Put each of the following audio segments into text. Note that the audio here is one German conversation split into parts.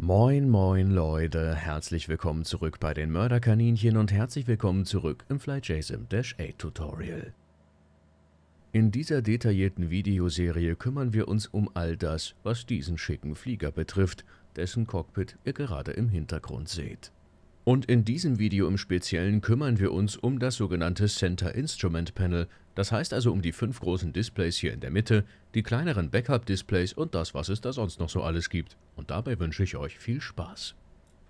Moin, moin Leute, herzlich willkommen zurück bei den Mörderkaninchen und herzlich willkommen zurück im FlyJSim-8 Tutorial. In dieser detaillierten Videoserie kümmern wir uns um all das, was diesen schicken Flieger betrifft, dessen Cockpit ihr gerade im Hintergrund seht. Und in diesem Video im Speziellen kümmern wir uns um das sogenannte Center Instrument Panel, das heißt also um die fünf großen Displays hier in der Mitte, die kleineren Backup-Displays und das, was es da sonst noch so alles gibt. Und dabei wünsche ich euch viel Spaß.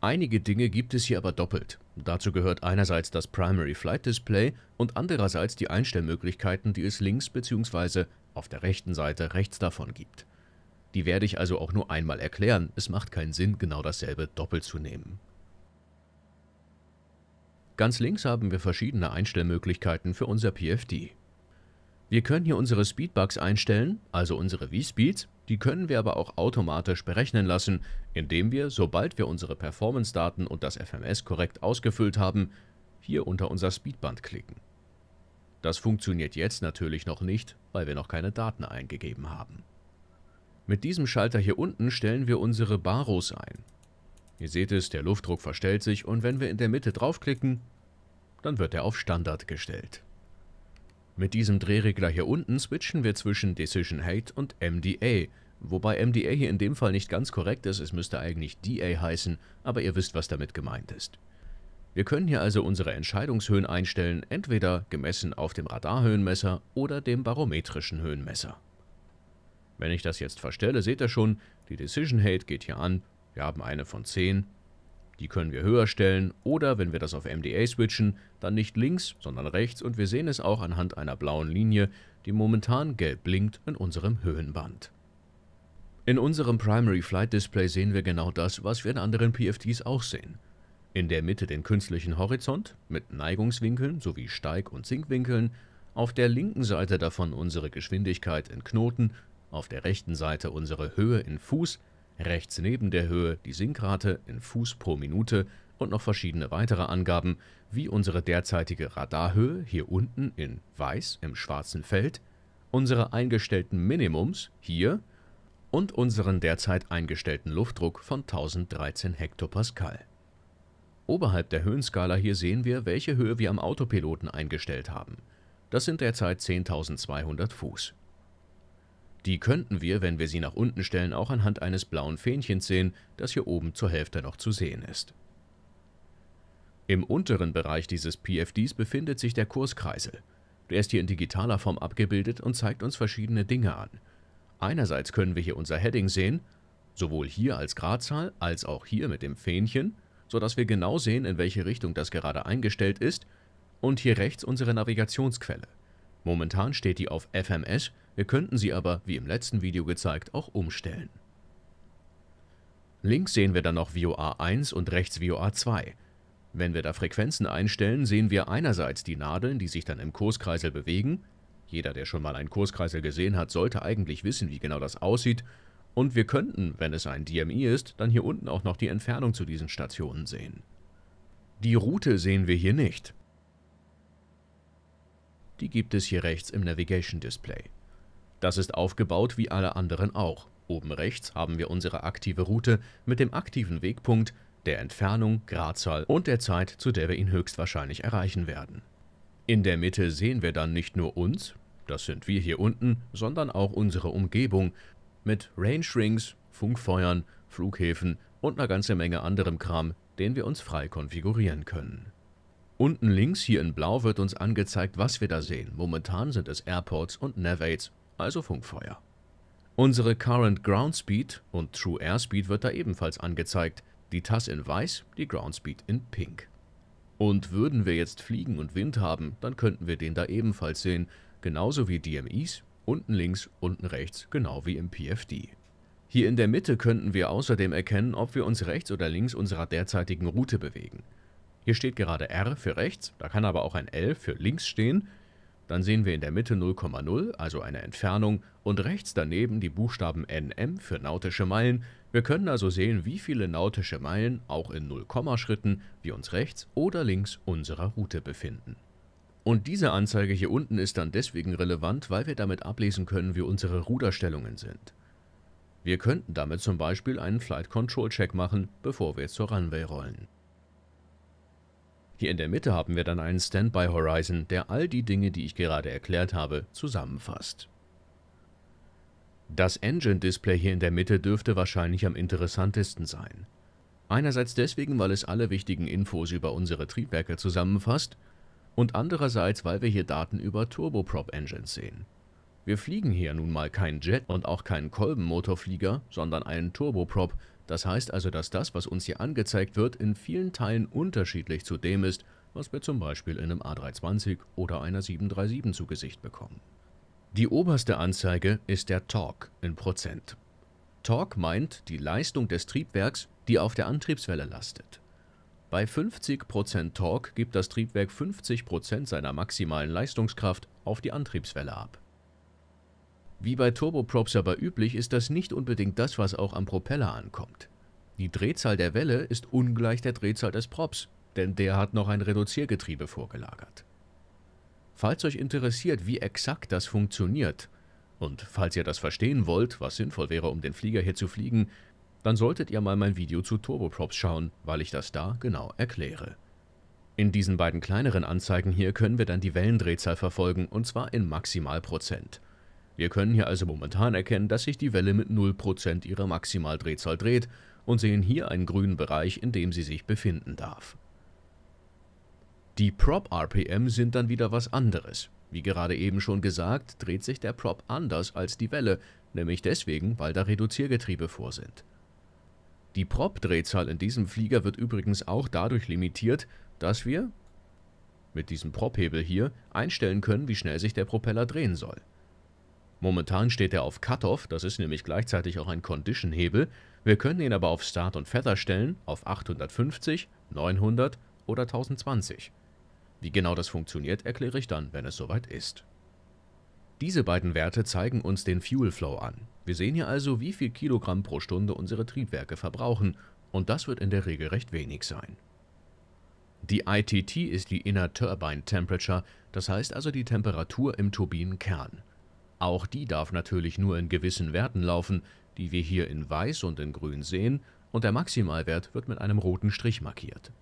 Einige Dinge gibt es hier aber doppelt. Dazu gehört einerseits das Primary Flight Display und andererseits die Einstellmöglichkeiten, die es links bzw. auf der rechten Seite rechts davon gibt. Die werde ich also auch nur einmal erklären, es macht keinen Sinn, genau dasselbe doppelt zu nehmen. Ganz links haben wir verschiedene Einstellmöglichkeiten für unser PFD. Wir können hier unsere Speedbugs einstellen, also unsere V-Speeds, die können wir aber auch automatisch berechnen lassen, indem wir, sobald wir unsere Performance-Daten und das FMS korrekt ausgefüllt haben, hier unter unser Speedband klicken. Das funktioniert jetzt natürlich noch nicht, weil wir noch keine Daten eingegeben haben. Mit diesem Schalter hier unten stellen wir unsere Baros ein. Ihr seht es, der Luftdruck verstellt sich und wenn wir in der Mitte draufklicken, dann wird er auf Standard gestellt. Mit diesem Drehregler hier unten switchen wir zwischen Decision Height und MDA, wobei MDA hier in dem Fall nicht ganz korrekt ist, es müsste eigentlich DA heißen, aber ihr wisst, was damit gemeint ist. Wir können hier also unsere Entscheidungshöhen einstellen, entweder gemessen auf dem Radarhöhenmesser oder dem barometrischen Höhenmesser. Wenn ich das jetzt verstelle, seht ihr schon, die Decision Height geht hier an wir haben eine von 10. Die können wir höher stellen oder wenn wir das auf MDA switchen, dann nicht links, sondern rechts und wir sehen es auch anhand einer blauen Linie, die momentan gelb blinkt in unserem Höhenband. In unserem Primary Flight Display sehen wir genau das, was wir in anderen PFDs auch sehen. In der Mitte den künstlichen Horizont mit Neigungswinkeln sowie Steig- und Sinkwinkeln, auf der linken Seite davon unsere Geschwindigkeit in Knoten, auf der rechten Seite unsere Höhe in Fuß rechts neben der Höhe die Sinkrate in Fuß pro Minute und noch verschiedene weitere Angaben, wie unsere derzeitige Radarhöhe hier unten in weiß im schwarzen Feld, unsere eingestellten Minimums hier und unseren derzeit eingestellten Luftdruck von 1013 Hektopascal. Oberhalb der Höhenskala hier sehen wir, welche Höhe wir am Autopiloten eingestellt haben. Das sind derzeit 10.200 Fuß. Die könnten wir, wenn wir sie nach unten stellen, auch anhand eines blauen Fähnchens sehen, das hier oben zur Hälfte noch zu sehen ist. Im unteren Bereich dieses PFDs befindet sich der Kurskreisel. Der ist hier in digitaler Form abgebildet und zeigt uns verschiedene Dinge an. Einerseits können wir hier unser Heading sehen, sowohl hier als Gradzahl als auch hier mit dem Fähnchen, sodass wir genau sehen, in welche Richtung das gerade eingestellt ist, und hier rechts unsere Navigationsquelle. Momentan steht die auf FMS, wir könnten sie aber, wie im letzten Video gezeigt, auch umstellen. Links sehen wir dann noch VOA 1 und rechts VOA 2. Wenn wir da Frequenzen einstellen, sehen wir einerseits die Nadeln, die sich dann im Kurskreisel bewegen. Jeder, der schon mal einen Kurskreisel gesehen hat, sollte eigentlich wissen, wie genau das aussieht. Und wir könnten, wenn es ein DMI ist, dann hier unten auch noch die Entfernung zu diesen Stationen sehen. Die Route sehen wir hier nicht. Die gibt es hier rechts im Navigation Display. Das ist aufgebaut wie alle anderen auch. Oben rechts haben wir unsere aktive Route mit dem aktiven Wegpunkt, der Entfernung, Gradzahl und der Zeit, zu der wir ihn höchstwahrscheinlich erreichen werden. In der Mitte sehen wir dann nicht nur uns, das sind wir hier unten, sondern auch unsere Umgebung mit Range Rings, Funkfeuern, Flughäfen und einer ganze Menge anderem Kram, den wir uns frei konfigurieren können. Unten links hier in blau wird uns angezeigt, was wir da sehen. Momentan sind es Airports und Navates also Funkfeuer. Unsere Current Ground Speed und True Air Speed wird da ebenfalls angezeigt, die TAS in weiß, die Ground Speed in pink. Und würden wir jetzt Fliegen und Wind haben, dann könnten wir den da ebenfalls sehen, genauso wie DMIs, unten links, unten rechts, genau wie im PFD. Hier in der Mitte könnten wir außerdem erkennen, ob wir uns rechts oder links unserer derzeitigen Route bewegen. Hier steht gerade R für rechts, da kann aber auch ein L für links stehen dann sehen wir in der Mitte 0,0, also eine Entfernung, und rechts daneben die Buchstaben NM für nautische Meilen. Wir können also sehen, wie viele nautische Meilen, auch in 0, Schritten, wir uns rechts oder links unserer Route befinden. Und diese Anzeige hier unten ist dann deswegen relevant, weil wir damit ablesen können, wie unsere Ruderstellungen sind. Wir könnten damit zum Beispiel einen Flight Control Check machen, bevor wir zur Runway rollen. Hier in der Mitte haben wir dann einen Standby Horizon, der all die Dinge, die ich gerade erklärt habe, zusammenfasst. Das Engine-Display hier in der Mitte dürfte wahrscheinlich am interessantesten sein. Einerseits deswegen, weil es alle wichtigen Infos über unsere Triebwerke zusammenfasst und andererseits, weil wir hier Daten über Turboprop-Engines sehen. Wir fliegen hier nun mal keinen Jet und auch keinen Kolbenmotorflieger, sondern einen Turboprop, das heißt also, dass das, was uns hier angezeigt wird, in vielen Teilen unterschiedlich zu dem ist, was wir zum Beispiel in einem A320 oder einer 737 zu Gesicht bekommen. Die oberste Anzeige ist der Torque in Prozent. Torque meint die Leistung des Triebwerks, die auf der Antriebswelle lastet. Bei 50% Torque gibt das Triebwerk 50% seiner maximalen Leistungskraft auf die Antriebswelle ab. Wie bei Turboprops aber üblich ist das nicht unbedingt das, was auch am Propeller ankommt. Die Drehzahl der Welle ist ungleich der Drehzahl des Props, denn der hat noch ein Reduziergetriebe vorgelagert. Falls euch interessiert, wie exakt das funktioniert, und falls ihr das verstehen wollt, was sinnvoll wäre, um den Flieger hier zu fliegen, dann solltet ihr mal mein Video zu Turboprops schauen, weil ich das da genau erkläre. In diesen beiden kleineren Anzeigen hier können wir dann die Wellendrehzahl verfolgen, und zwar in Maximalprozent. Wir können hier also momentan erkennen, dass sich die Welle mit 0% ihrer Maximaldrehzahl dreht und sehen hier einen grünen Bereich, in dem sie sich befinden darf. Die Prop-RPM sind dann wieder was anderes. Wie gerade eben schon gesagt, dreht sich der Prop anders als die Welle, nämlich deswegen, weil da Reduziergetriebe vor sind. Die Prop-Drehzahl in diesem Flieger wird übrigens auch dadurch limitiert, dass wir mit diesem Prop-Hebel hier einstellen können, wie schnell sich der Propeller drehen soll. Momentan steht er auf Cutoff, das ist nämlich gleichzeitig auch ein Condition-Hebel. Wir können ihn aber auf Start und Feather stellen, auf 850, 900 oder 1020. Wie genau das funktioniert, erkläre ich dann, wenn es soweit ist. Diese beiden Werte zeigen uns den Fuel Flow an. Wir sehen hier also, wie viel Kilogramm pro Stunde unsere Triebwerke verbrauchen und das wird in der Regel recht wenig sein. Die ITT ist die Inner Turbine Temperature, das heißt also die Temperatur im Turbinenkern. Auch die darf natürlich nur in gewissen Werten laufen, die wir hier in weiß und in grün sehen, und der Maximalwert wird mit einem roten Strich markiert.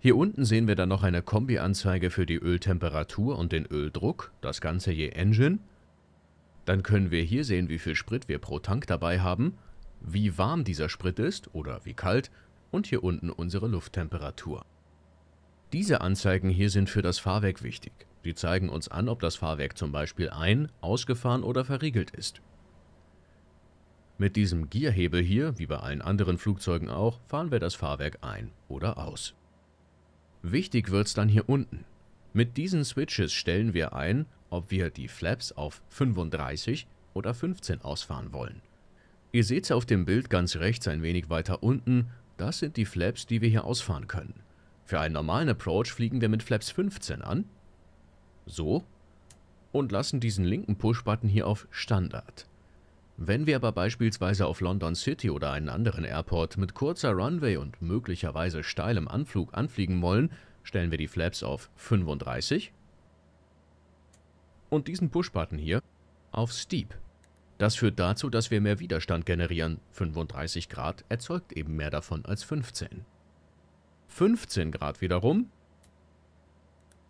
Hier unten sehen wir dann noch eine Kombi-Anzeige für die Öltemperatur und den Öldruck, das Ganze je Engine. Dann können wir hier sehen, wie viel Sprit wir pro Tank dabei haben, wie warm dieser Sprit ist oder wie kalt und hier unten unsere Lufttemperatur. Diese Anzeigen hier sind für das Fahrwerk wichtig. Die zeigen uns an, ob das Fahrwerk zum Beispiel ein-, ausgefahren oder verriegelt ist. Mit diesem Gierhebel hier, wie bei allen anderen Flugzeugen auch, fahren wir das Fahrwerk ein oder aus. Wichtig wird's dann hier unten. Mit diesen Switches stellen wir ein, ob wir die Flaps auf 35 oder 15 ausfahren wollen. Ihr seht's auf dem Bild ganz rechts ein wenig weiter unten, das sind die Flaps, die wir hier ausfahren können. Für einen normalen Approach fliegen wir mit Flaps 15 an, so. Und lassen diesen linken Push-Button hier auf Standard. Wenn wir aber beispielsweise auf London City oder einen anderen Airport mit kurzer Runway und möglicherweise steilem Anflug anfliegen wollen, stellen wir die Flaps auf 35 und diesen Push-Button hier auf Steep. Das führt dazu, dass wir mehr Widerstand generieren. 35 Grad erzeugt eben mehr davon als 15. 15 Grad wiederum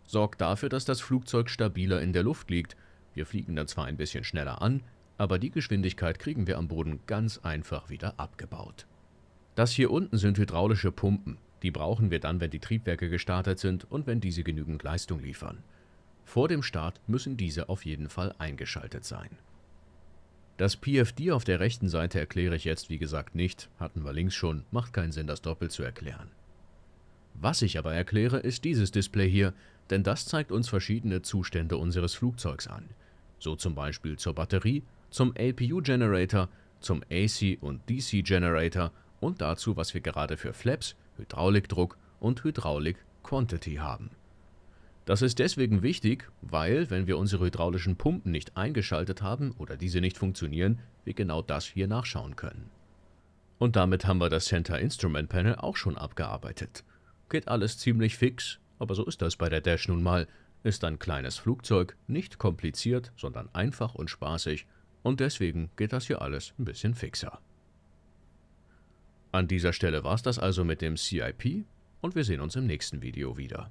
sorgt dafür, dass das Flugzeug stabiler in der Luft liegt. Wir fliegen dann zwar ein bisschen schneller an, aber die Geschwindigkeit kriegen wir am Boden ganz einfach wieder abgebaut. Das hier unten sind hydraulische Pumpen. Die brauchen wir dann, wenn die Triebwerke gestartet sind und wenn diese genügend Leistung liefern. Vor dem Start müssen diese auf jeden Fall eingeschaltet sein. Das PFD auf der rechten Seite erkläre ich jetzt wie gesagt nicht, hatten wir links schon, macht keinen Sinn das doppelt zu erklären. Was ich aber erkläre ist dieses Display hier, denn das zeigt uns verschiedene Zustände unseres Flugzeugs an, so zum Beispiel zur Batterie, zum LPU-Generator, zum AC- und DC-Generator und dazu, was wir gerade für Flaps, Hydraulikdruck und Hydraulik-Quantity haben. Das ist deswegen wichtig, weil, wenn wir unsere hydraulischen Pumpen nicht eingeschaltet haben oder diese nicht funktionieren, wir genau das hier nachschauen können. Und damit haben wir das Center Instrument Panel auch schon abgearbeitet. Geht alles ziemlich fix, aber so ist das bei der Dash nun mal. Ist ein kleines Flugzeug, nicht kompliziert, sondern einfach und spaßig und deswegen geht das hier alles ein bisschen fixer. An dieser Stelle war es das also mit dem CIP und wir sehen uns im nächsten Video wieder.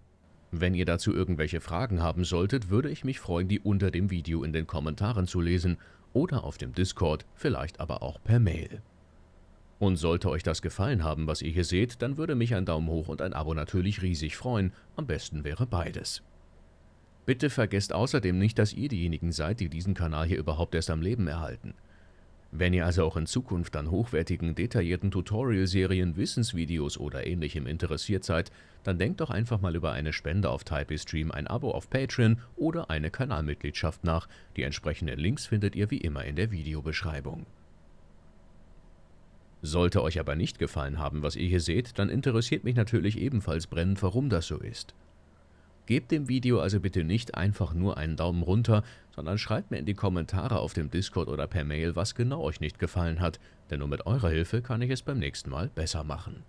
Wenn ihr dazu irgendwelche Fragen haben solltet, würde ich mich freuen, die unter dem Video in den Kommentaren zu lesen oder auf dem Discord, vielleicht aber auch per Mail. Und sollte euch das gefallen haben, was ihr hier seht, dann würde mich ein Daumen hoch und ein Abo natürlich riesig freuen. Am besten wäre beides. Bitte vergesst außerdem nicht, dass ihr diejenigen seid, die diesen Kanal hier überhaupt erst am Leben erhalten. Wenn ihr also auch in Zukunft an hochwertigen, detaillierten Tutorial-Serien, Wissensvideos oder ähnlichem interessiert seid, dann denkt doch einfach mal über eine Spende auf Typestream, ein Abo auf Patreon oder eine Kanalmitgliedschaft nach. Die entsprechenden Links findet ihr wie immer in der Videobeschreibung. Sollte euch aber nicht gefallen haben, was ihr hier seht, dann interessiert mich natürlich ebenfalls brennend, warum das so ist. Gebt dem Video also bitte nicht einfach nur einen Daumen runter, sondern schreibt mir in die Kommentare auf dem Discord oder per Mail, was genau euch nicht gefallen hat, denn nur mit eurer Hilfe kann ich es beim nächsten Mal besser machen.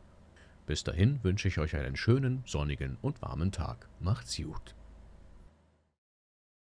Bis dahin wünsche ich euch einen schönen, sonnigen und warmen Tag. Macht's gut.